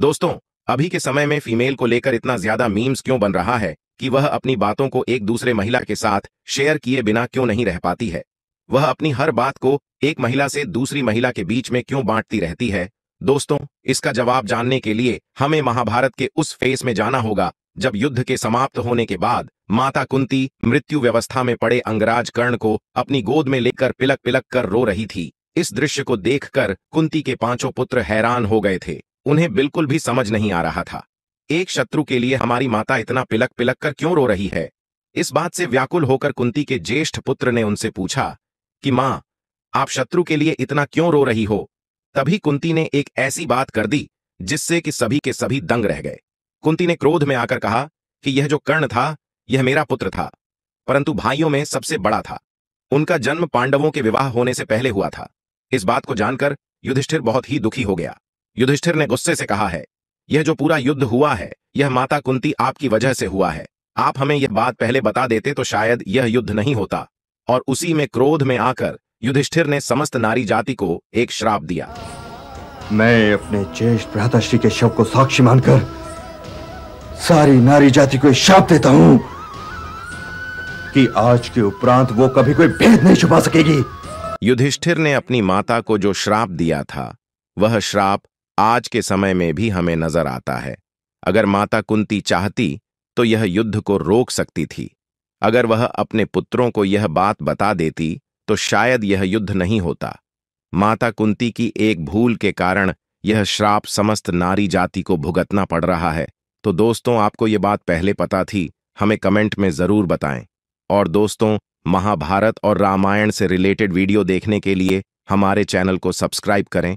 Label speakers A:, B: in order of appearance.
A: दोस्तों अभी के समय में फीमेल को लेकर इतना ज्यादा मीम्स क्यों बन रहा है कि वह अपनी बातों को एक दूसरे महिला के साथ शेयर किए बिना क्यों नहीं रह पाती है वह अपनी हर बात को एक महिला से दूसरी महिला के बीच में क्यों बांटती रहती है दोस्तों इसका जवाब जानने के लिए हमें महाभारत के उस फेस में जाना होगा जब युद्ध के समाप्त होने के बाद माता कुंती मृत्यु व्यवस्था में पड़े अंगराज कर्ण को अपनी गोद में लेकर पिलक पिलक कर रो रही थी इस दृश्य को देखकर कुंती के पांचों पुत्र हैरान हो गए थे उन्हें बिल्कुल भी समझ नहीं आ रहा था एक शत्रु के लिए हमारी माता इतना पिलक पिलक कर क्यों रो रही है इस बात से व्याकुल होकर कुंती के ज्येष्ठ पुत्र ने उनसे पूछा कि मां आप शत्रु के लिए इतना क्यों रो रही हो तभी कुंती ने एक ऐसी बात कर दी जिससे कि सभी के सभी दंग रह गए कुंती ने क्रोध में आकर कहा कि यह जो कर्ण था यह मेरा पुत्र था परंतु भाइयों में सबसे बड़ा था उनका जन्म पांडवों के विवाह होने से पहले हुआ था इस बात को जानकर युधिष्ठिर बहुत ही दुखी हो गया युधिष्ठिर ने गुस्से से कहा है यह जो पूरा युद्ध हुआ है यह माता कुंती आपकी वजह से हुआ है आप हमें यह बात पहले बता देते तो शायद यह युद्ध नहीं होता और उसी में क्रोध में आकर युधिष्ठिर ने समस्त नारी जाति को एक श्राप दिया मैं
B: अपने ज्येष्ठ श्री के शव को साक्षी मानकर सारी नारी जाति को श्राप देता हूं
A: कि आज के उपरांत वो कभी कोई भेद नहीं छुपा सकेगी युधिष्ठिर ने अपनी माता को जो श्राप दिया था वह श्राप आज के समय में भी हमें नजर आता है अगर माता कुंती चाहती तो यह युद्ध को रोक सकती थी अगर वह अपने पुत्रों को यह बात बता देती तो शायद यह युद्ध नहीं होता माता कुंती की एक भूल के कारण यह श्राप समस्त नारी जाति को भुगतना पड़ रहा है तो दोस्तों आपको ये बात पहले पता थी हमें कमेंट में ज़रूर बताएं और दोस्तों महाभारत और रामायण से रिलेटेड वीडियो देखने के लिए हमारे चैनल को सब्सक्राइब करें